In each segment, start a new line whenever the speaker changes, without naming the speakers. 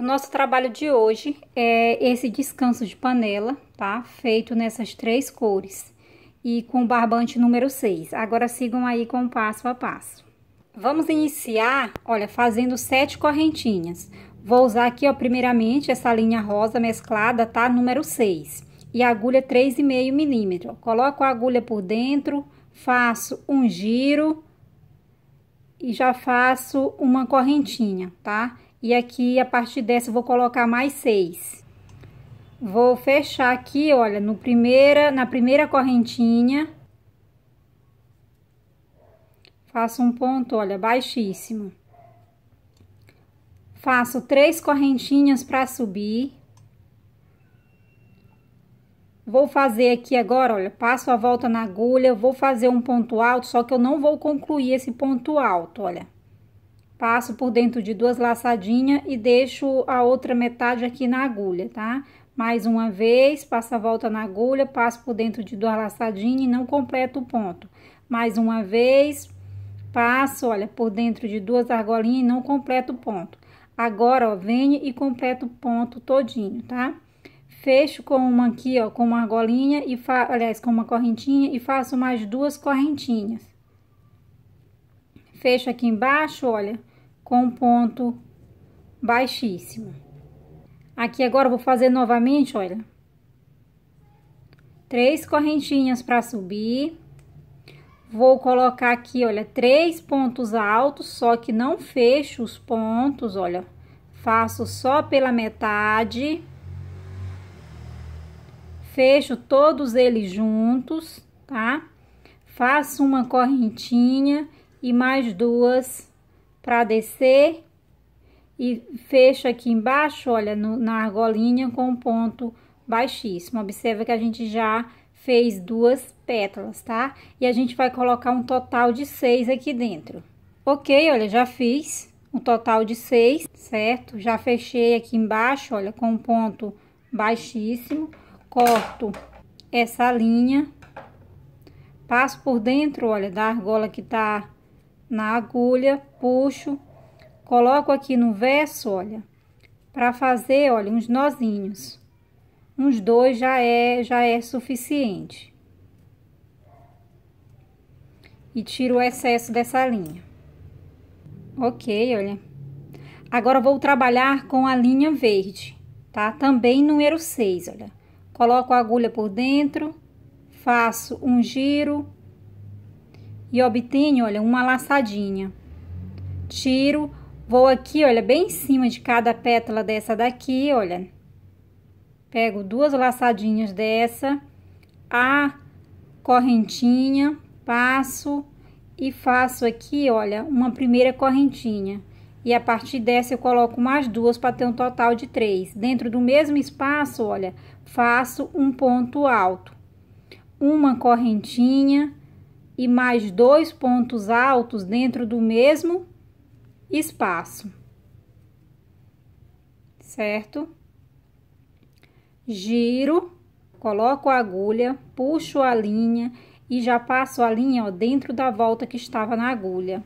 O nosso trabalho de hoje é esse descanso de panela, tá? Feito nessas três cores e com barbante número 6. Agora sigam aí com o passo a passo. Vamos iniciar, olha, fazendo sete correntinhas. Vou usar aqui, ó, primeiramente essa linha rosa mesclada, tá? Número 6. E agulha 3,5 milímetro. Coloco a agulha por dentro, faço um giro e já faço uma correntinha, tá? Tá? E aqui, a partir dessa, vou colocar mais seis. Vou fechar aqui, olha, no primeira, na primeira correntinha. Faço um ponto, olha, baixíssimo. Faço três correntinhas para subir. Vou fazer aqui agora, olha, passo a volta na agulha, vou fazer um ponto alto, só que eu não vou concluir esse ponto alto, olha. Olha passo por dentro de duas laçadinhas e deixo a outra metade aqui na agulha, tá? Mais uma vez, passo a volta na agulha, passo por dentro de duas laçadinhas e não completo o ponto. Mais uma vez, passo, olha, por dentro de duas argolinhas e não completo o ponto. Agora, ó, venho e completo o ponto todinho, tá? Fecho com uma aqui, ó, com uma argolinha e, fa... aliás, com uma correntinha e faço mais duas correntinhas. Fecho aqui embaixo, olha, com ponto baixíssimo. Aqui agora vou fazer novamente, olha. Três correntinhas para subir. Vou colocar aqui, olha, três pontos altos, só que não fecho os pontos, olha. Faço só pela metade. Fecho todos eles juntos, tá? Faço uma correntinha e mais duas para descer e fecho aqui embaixo, olha, no, na argolinha com um ponto baixíssimo. Observa que a gente já fez duas pétalas, tá? E a gente vai colocar um total de seis aqui dentro. Ok, olha, já fiz um total de seis, certo? Já fechei aqui embaixo, olha, com um ponto baixíssimo. Corto essa linha, passo por dentro, olha, da argola que tá na agulha, puxo, coloco aqui no verso, olha, para fazer, olha, uns nozinhos. Uns dois já é, já é suficiente. E tiro o excesso dessa linha. Ok, olha. Agora, vou trabalhar com a linha verde, tá? Também número 6, olha. Coloco a agulha por dentro, faço um giro, e obtenho, olha, uma laçadinha. Tiro, vou aqui, olha, bem em cima de cada pétala dessa daqui, olha. Pego duas laçadinhas dessa, a correntinha, passo e faço aqui, olha, uma primeira correntinha. E a partir dessa eu coloco mais duas para ter um total de três. Dentro do mesmo espaço, olha, faço um ponto alto. Uma correntinha, e mais dois pontos altos dentro do mesmo espaço, certo? Giro, coloco a agulha, puxo a linha e já passo a linha ó, dentro da volta que estava na agulha.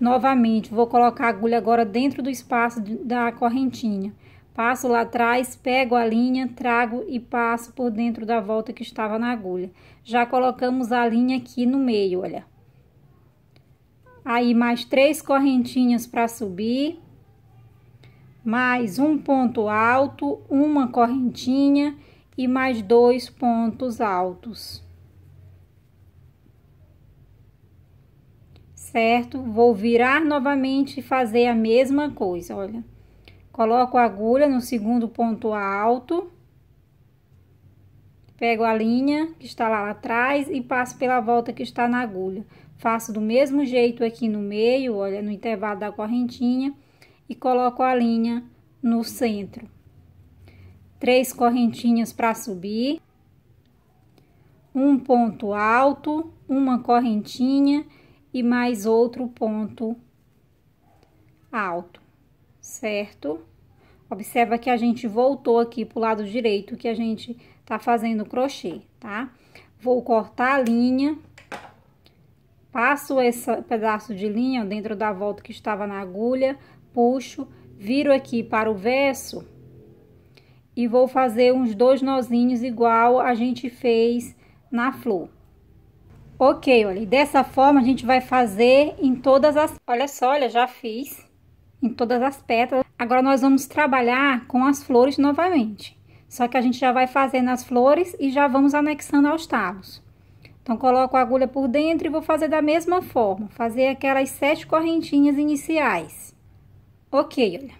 Novamente, vou colocar a agulha agora dentro do espaço da correntinha. Passo lá atrás, pego a linha, trago e passo por dentro da volta que estava na agulha. Já colocamos a linha aqui no meio, olha. Aí, mais três correntinhas para subir. Mais um ponto alto, uma correntinha e mais dois pontos altos. Certo? Vou virar novamente e fazer a mesma coisa, olha. Olha. Coloco a agulha no segundo ponto alto. Pego a linha que está lá atrás e passo pela volta que está na agulha. Faço do mesmo jeito aqui no meio, olha, no intervalo da correntinha. E coloco a linha no centro. Três correntinhas para subir. Um ponto alto, uma correntinha e mais outro ponto alto, certo? Observa que a gente voltou aqui pro lado direito que a gente tá fazendo crochê, tá? Vou cortar a linha, passo esse pedaço de linha dentro da volta que estava na agulha, puxo, viro aqui para o verso e vou fazer uns dois nozinhos igual a gente fez na flor. Ok, olha, dessa forma a gente vai fazer em todas as... Olha só, olha, já fiz em todas as pétalas. Agora nós vamos trabalhar com as flores novamente. Só que a gente já vai fazendo as flores e já vamos anexando aos talos. Então, coloco a agulha por dentro e vou fazer da mesma forma. Fazer aquelas sete correntinhas iniciais. Ok, olha.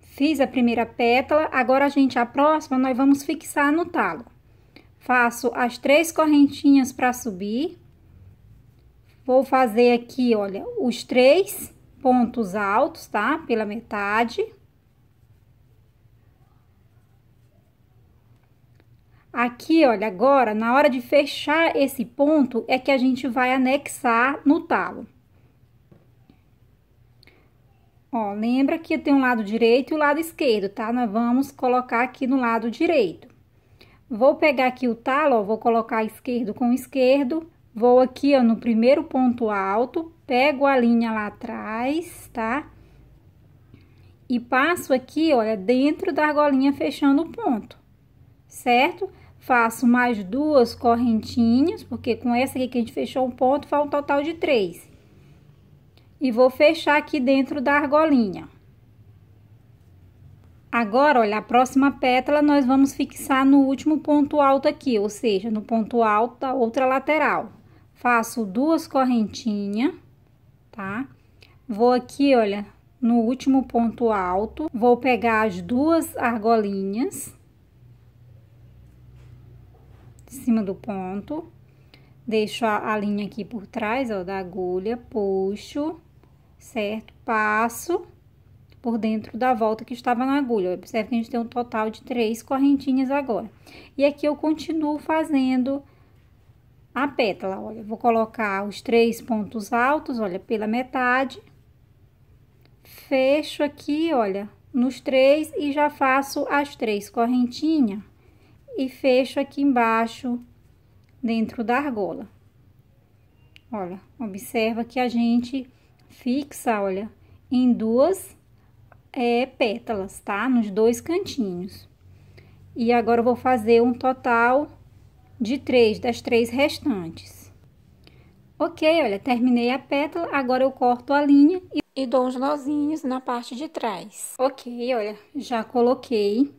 Fiz a primeira pétala, agora, a gente, a próxima, nós vamos fixar no talo. Faço as três correntinhas para subir. Vou fazer aqui, olha, os três pontos altos, tá? Pela metade. Aqui, olha, agora, na hora de fechar esse ponto, é que a gente vai anexar no talo. Ó, lembra que tem um lado direito e o lado esquerdo, tá? Nós vamos colocar aqui no lado direito. Vou pegar aqui o talo, ó, vou colocar esquerdo com esquerdo, Vou aqui, ó, no primeiro ponto alto, pego a linha lá atrás, tá? E passo aqui, olha, dentro da argolinha fechando o ponto, certo? Faço mais duas correntinhas, porque com essa aqui que a gente fechou um ponto, faz um total de três. E vou fechar aqui dentro da argolinha. Agora, olha, a próxima pétala nós vamos fixar no último ponto alto aqui, ou seja, no ponto alto da outra lateral, faço duas correntinhas, tá? Vou aqui, olha, no último ponto alto, vou pegar as duas argolinhas de cima do ponto, deixo a, a linha aqui por trás, ó, da agulha, puxo, certo? Passo por dentro da volta que estava na agulha. Observe que a gente tem um total de três correntinhas agora. E aqui eu continuo fazendo a pétala. Olha, vou colocar os três pontos altos, olha, pela metade. Fecho aqui, olha, nos três e já faço as três correntinhas. E fecho aqui embaixo, dentro da argola. Olha, observa que a gente fixa, olha, em duas é, pétalas, tá? Nos dois cantinhos. E agora, eu vou fazer um total de três das três restantes. Ok, olha, terminei a pétala, agora eu corto a linha e, e dou uns nozinhos na parte de trás. Ok, olha, já coloquei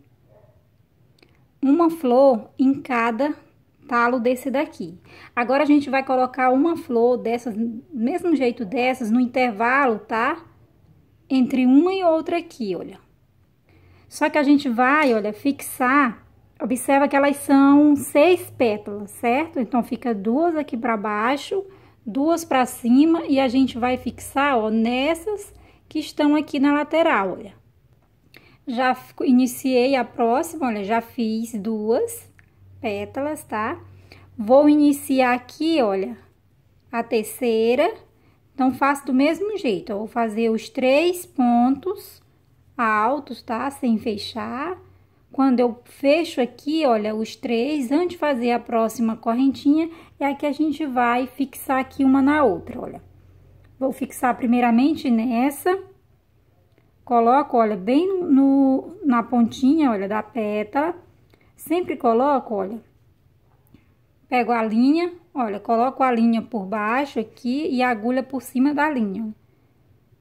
uma flor em cada talo desse daqui. Agora, a gente vai colocar uma flor dessas, mesmo jeito dessas, no intervalo, tá? Entre uma e outra aqui, olha. Só que a gente vai, olha, fixar Observa que elas são seis pétalas, certo? Então, fica duas aqui para baixo, duas para cima e a gente vai fixar, ó, nessas que estão aqui na lateral, olha. Já iniciei a próxima, olha, já fiz duas pétalas, tá? Vou iniciar aqui, olha, a terceira. Então, faço do mesmo jeito, ó, vou fazer os três pontos altos, tá? Sem fechar quando eu fecho aqui, olha, os três, antes de fazer a próxima correntinha, é aqui que a gente vai fixar aqui uma na outra, olha. Vou fixar primeiramente nessa, coloco, olha, bem no, na pontinha, olha, da pétala. Sempre coloco, olha, pego a linha, olha, coloco a linha por baixo aqui e a agulha por cima da linha.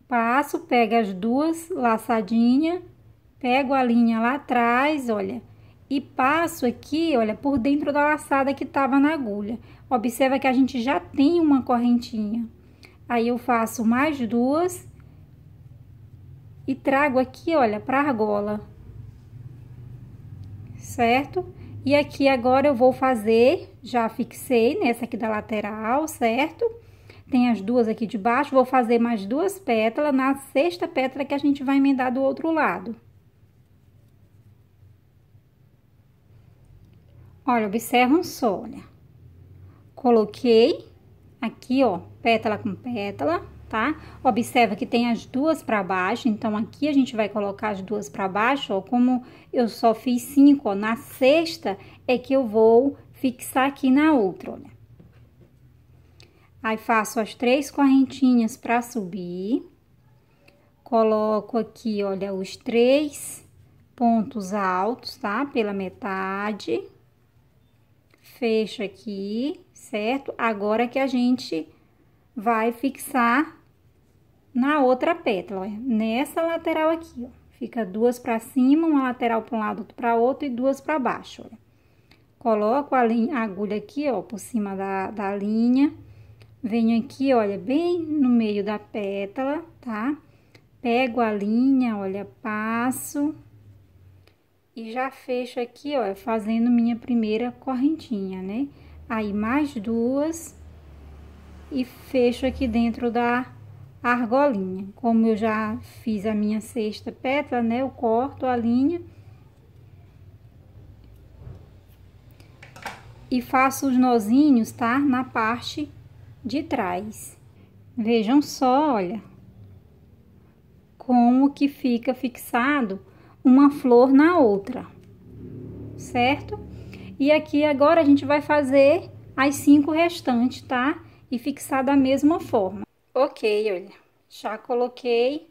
Passo, pego as duas laçadinhas Pego a linha lá atrás, olha, e passo aqui, olha, por dentro da laçada que estava na agulha. Observa que a gente já tem uma correntinha. Aí, eu faço mais duas e trago aqui, olha, para argola. Certo? E aqui agora eu vou fazer, já fixei nessa aqui da lateral, certo? Tem as duas aqui de baixo, vou fazer mais duas pétalas na sexta pétala que a gente vai emendar do outro lado. Olha, observam só, olha. Coloquei aqui, ó, pétala com pétala, tá? Observa que tem as duas para baixo, então aqui a gente vai colocar as duas para baixo, ó, como eu só fiz cinco, ó, na sexta é que eu vou fixar aqui na outra, olha. Aí faço as três correntinhas para subir, coloco aqui, olha, os três pontos altos, tá? Pela metade fecha aqui, certo? Agora que a gente vai fixar na outra pétala, nessa lateral aqui, ó. Fica duas para cima, uma lateral para um lado, outra para outro e duas para baixo, ó. Coloco a, linha, a, agulha aqui, ó, por cima da, da linha. Venho aqui, olha, bem no meio da pétala, tá? Pego a linha, olha, passo e já fecho aqui, ó, fazendo minha primeira correntinha, né? Aí, mais duas e fecho aqui dentro da argolinha. Como eu já fiz a minha sexta pétala, né, eu corto a linha. E faço os nozinhos, tá? Na parte de trás. Vejam só, olha, como que fica fixado uma flor na outra, certo? E aqui agora a gente vai fazer as cinco restantes, tá? E fixar da mesma forma. Ok, olha, já coloquei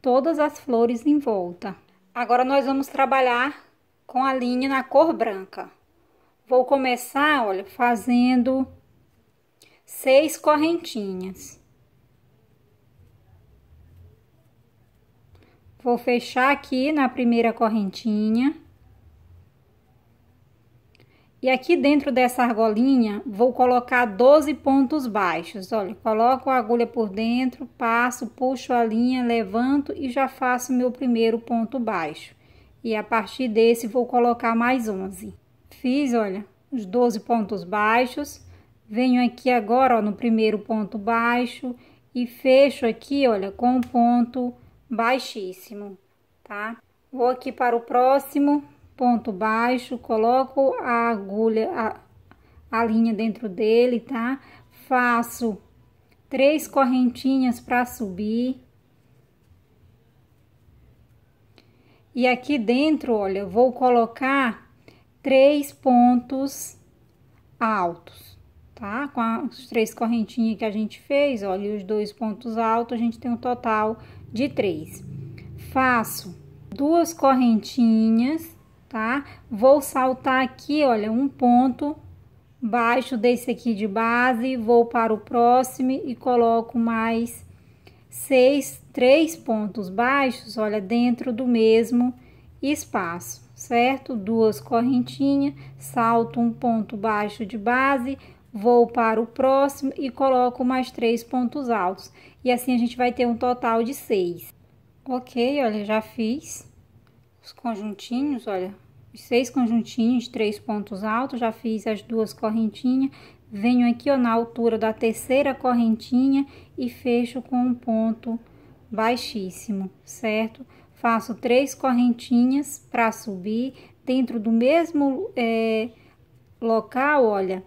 todas as flores em volta. Agora nós vamos trabalhar com a linha na cor branca. Vou começar, olha, fazendo seis correntinhas. Vou fechar aqui na primeira correntinha. E aqui dentro dessa argolinha, vou colocar 12 pontos baixos. Olha, coloco a agulha por dentro, passo, puxo a linha, levanto e já faço meu primeiro ponto baixo. E a partir desse, vou colocar mais 11. Fiz, olha, os 12 pontos baixos. Venho aqui agora, ó, no primeiro ponto baixo e fecho aqui, olha, com um ponto baixíssimo, tá? Vou aqui para o próximo ponto baixo, coloco a agulha, a, a linha dentro dele, tá? Faço três correntinhas para subir. E aqui dentro, olha, vou colocar três pontos altos, tá? Com as três correntinhas que a gente fez, olha, os dois pontos altos, a gente tem um total de três. Faço duas correntinhas, tá? Vou saltar aqui, olha, um ponto baixo desse aqui de base, vou para o próximo e coloco mais seis, três pontos baixos, olha, dentro do mesmo espaço, certo? Duas correntinhas, salto um ponto baixo de base, vou para o próximo e coloco mais três pontos altos. E assim a gente vai ter um total de seis. Ok, olha, já fiz os conjuntinhos, olha, seis conjuntinhos de três pontos altos, já fiz as duas correntinhas, venho aqui, ó, na altura da terceira correntinha e fecho com um ponto baixíssimo, certo? Faço três correntinhas para subir dentro do mesmo é, local, olha,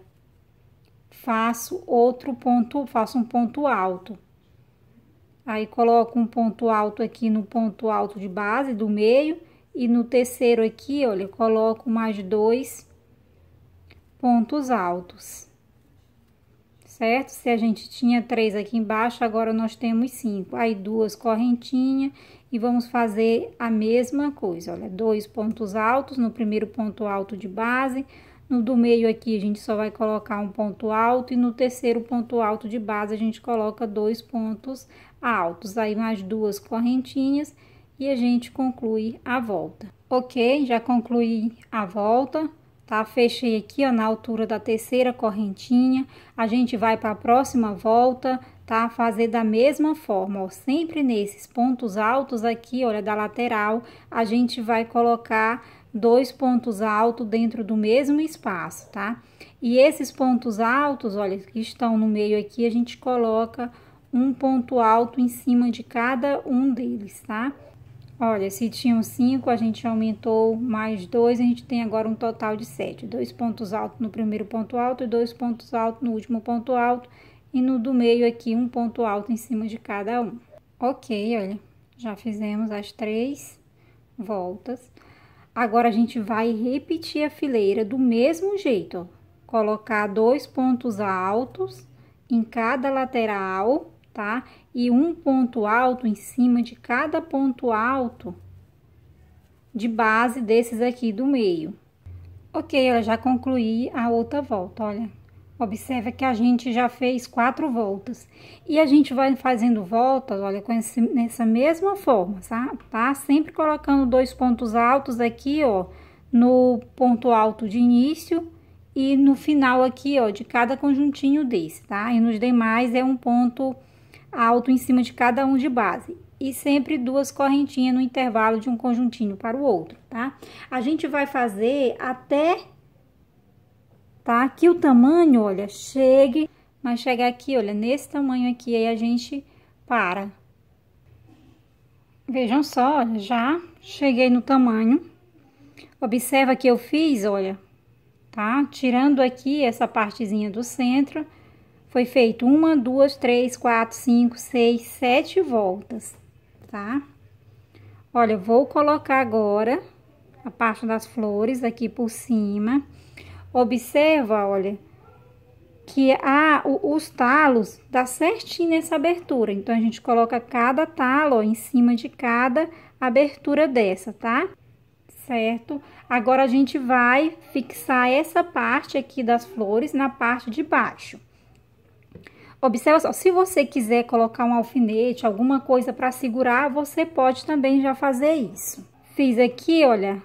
faço outro ponto, faço um ponto alto. Aí coloco um ponto alto aqui no ponto alto de base do meio e no terceiro aqui, olha, coloco mais dois pontos altos. Certo? Se a gente tinha três aqui embaixo, agora nós temos cinco. Aí duas correntinhas e vamos fazer a mesma coisa, olha, dois pontos altos no primeiro ponto alto de base, no do meio aqui a gente só vai colocar um ponto alto e no terceiro ponto alto de base a gente coloca dois pontos altos. Aí mais duas correntinhas e a gente conclui a volta. Ok, já concluí a volta tá? Fechei aqui, ó, na altura da terceira correntinha. A gente vai para a próxima volta, tá? Fazer da mesma forma, ó, sempre nesses pontos altos aqui, olha, da lateral, a gente vai colocar dois pontos altos dentro do mesmo espaço, tá? E esses pontos altos, olha, que estão no meio aqui, a gente coloca um ponto alto em cima de cada um deles, tá? Olha, se tinham cinco, a gente aumentou mais dois, a gente tem agora um total de sete. Dois pontos altos no primeiro ponto alto e dois pontos altos no último ponto alto. E no do meio aqui, um ponto alto em cima de cada um. Ok, olha, já fizemos as três voltas. Agora, a gente vai repetir a fileira do mesmo jeito, ó. Colocar dois pontos altos em cada lateral, tá? E um ponto alto em cima de cada ponto alto de base desses aqui do meio. Ok, eu já concluí a outra volta, olha. Observa que a gente já fez quatro voltas. E a gente vai fazendo voltas, olha, com esse, nessa mesma forma, tá? tá? Sempre colocando dois pontos altos aqui, ó, no ponto alto de início e no final aqui, ó, de cada conjuntinho desse, tá? E nos demais é um ponto alto em cima de cada um de base. E sempre duas correntinhas no intervalo de um conjuntinho para o outro, tá? A gente vai fazer até tá? Aqui o tamanho, olha, chegue, mas chegar aqui, olha, nesse tamanho aqui, aí a gente para. Vejam só, olha, já cheguei no tamanho. Observa que eu fiz, olha, tá? Tirando aqui essa partezinha do centro, foi feito uma, duas, três, quatro, cinco, seis, sete voltas, tá? Olha, vou colocar agora a parte das flores aqui por cima. Observa, olha, que a, os talos dá certinho nessa abertura. Então, a gente coloca cada talo ó, em cima de cada abertura dessa, tá? Certo? Agora, a gente vai fixar essa parte aqui das flores na parte de baixo. Observa só, se você quiser colocar um alfinete, alguma coisa para segurar, você pode também já fazer isso. Fiz aqui, olha,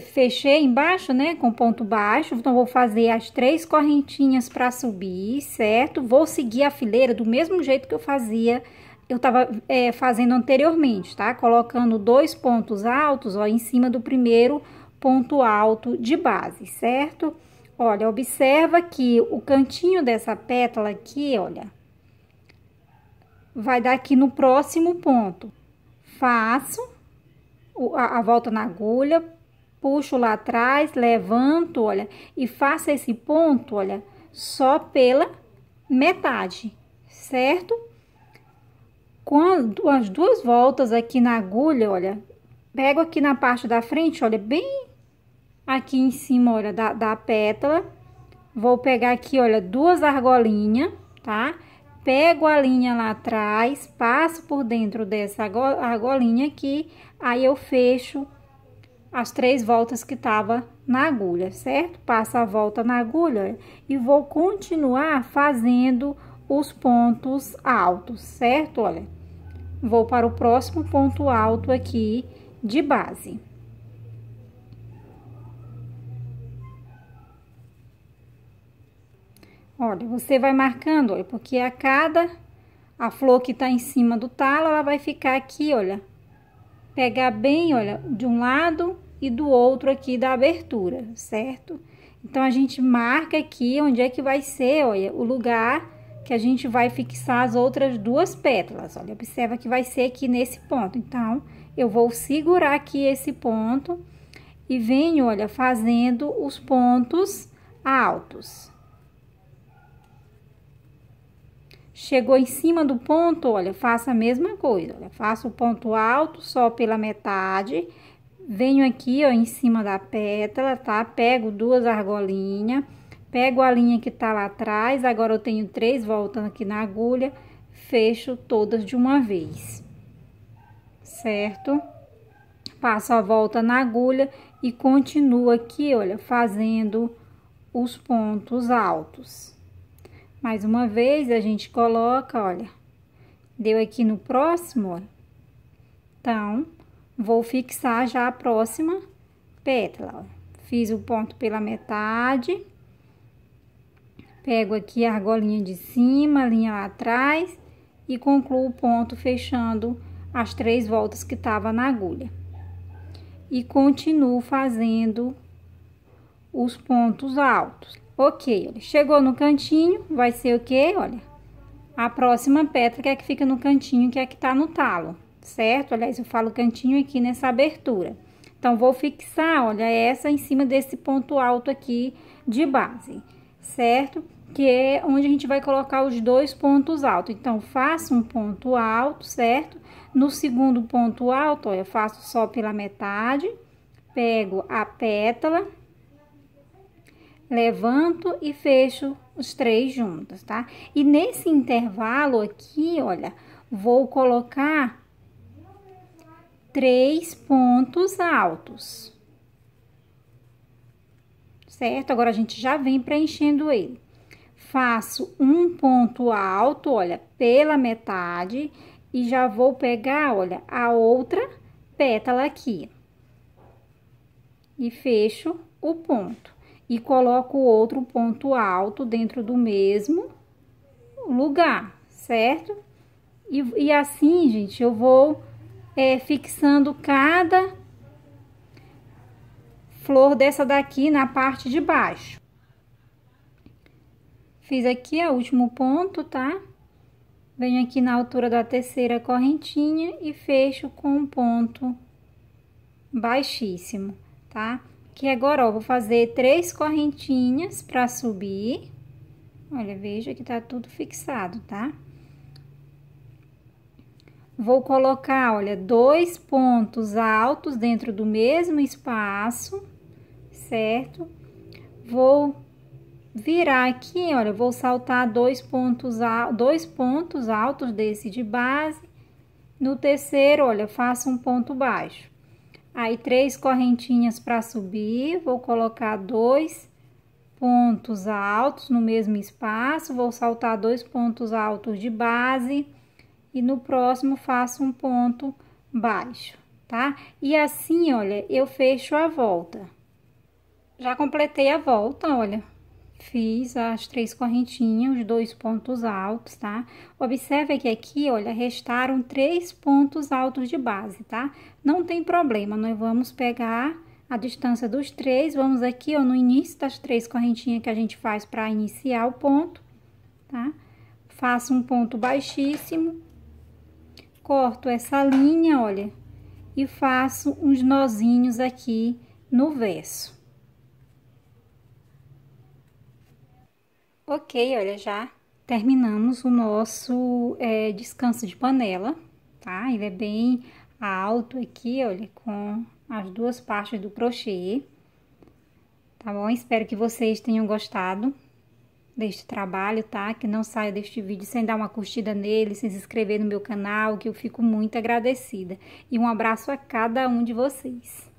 fechei embaixo, né, com ponto baixo, então vou fazer as três correntinhas para subir, certo? Vou seguir a fileira do mesmo jeito que eu fazia, eu tava é, fazendo anteriormente, tá? Colocando dois pontos altos, ó, em cima do primeiro ponto alto de base, certo? Olha, observa que o cantinho dessa pétala aqui, olha, vai dar aqui no próximo ponto. Faço a, a volta na agulha, puxo lá atrás, levanto, olha, e faço esse ponto, olha, só pela metade, certo? Quando as duas voltas aqui na agulha, olha, pego aqui na parte da frente, olha, bem aqui em cima, olha, da, da pétala, vou pegar aqui, olha, duas argolinhas, tá? Pego a linha lá atrás, passo por dentro dessa argolinha aqui, aí eu fecho as três voltas que estava na agulha, certo? Passa a volta na agulha e vou continuar fazendo os pontos altos, certo? Olha, vou para o próximo ponto alto aqui de base. Olha, você vai marcando, olha, porque a cada a flor que tá em cima do talo, ela vai ficar aqui, olha, pegar bem, olha, de um lado e do outro aqui da abertura, certo? Então, a gente marca aqui onde é que vai ser, olha, o lugar que a gente vai fixar as outras duas pétalas. Olha, observa que vai ser aqui nesse ponto. Então, eu vou segurar aqui esse ponto e venho, olha, fazendo os pontos altos. Chegou em cima do ponto, olha, faça a mesma coisa. Olha, faça o ponto alto só pela metade venho aqui, ó, em cima da pétala, tá? Pego duas argolinhas, pego a linha que tá lá atrás, agora eu tenho três voltas aqui na agulha, fecho todas de uma vez, certo? Passo a volta na agulha e continuo aqui, olha, fazendo os pontos altos. Mais uma vez, a gente coloca, olha, deu aqui no próximo, ó. Então, Vou fixar já a próxima pétala. Fiz o ponto pela metade. Pego aqui a argolinha de cima, a linha lá atrás e concluo o ponto fechando as três voltas que estava na agulha. E continuo fazendo os pontos altos. Ok, chegou no cantinho, vai ser o que? Olha, a próxima pétala que é que fica no cantinho, que é que tá no talo certo? Aliás, eu falo cantinho aqui nessa abertura. Então, vou fixar, olha, essa em cima desse ponto alto aqui de base, certo? Que é onde a gente vai colocar os dois pontos altos. Então, faço um ponto alto, certo? No segundo ponto alto, olha, eu faço só pela metade, pego a pétala, levanto e fecho os três juntos, tá? E nesse intervalo aqui, olha, vou colocar três pontos altos. Certo? Agora, a gente já vem preenchendo ele. Faço um ponto alto, olha, pela metade. E já vou pegar, olha, a outra pétala aqui. E fecho o ponto. E coloco outro ponto alto dentro do mesmo lugar, certo? E, e assim, gente, eu vou é, fixando cada flor dessa daqui na parte de baixo. Fiz aqui o último ponto, tá? Venho aqui na altura da terceira correntinha e fecho com um ponto baixíssimo, tá? Que agora, ó, vou fazer três correntinhas para subir. Olha, veja que tá tudo fixado, tá? Tá? Vou colocar, olha, dois pontos altos dentro do mesmo espaço, certo? Vou virar aqui, olha, vou saltar dois pontos, dois pontos altos desse de base. No terceiro, olha, faço um ponto baixo. Aí, três correntinhas para subir, vou colocar dois pontos altos no mesmo espaço, vou saltar dois pontos altos de base e no próximo faço um ponto baixo, tá? E assim, olha, eu fecho a volta. Já completei a volta, olha. Fiz as três correntinhas, os dois pontos altos, tá? Observe que aqui, olha, restaram três pontos altos de base, tá? Não tem problema, nós vamos pegar a distância dos três, vamos aqui, ó, no início das três correntinhas que a gente faz para iniciar o ponto, tá? Faço um ponto baixíssimo, corto essa linha, olha, e faço uns nozinhos aqui no verso. Ok, olha, já terminamos o nosso é, descanso de panela, tá? Ele é bem alto aqui, olha, com as duas partes do crochê, tá bom? Espero que vocês tenham gostado deste trabalho, tá? Que não saia deste vídeo sem dar uma curtida nele, sem se inscrever no meu canal, que eu fico muito agradecida. E um abraço a cada um de vocês.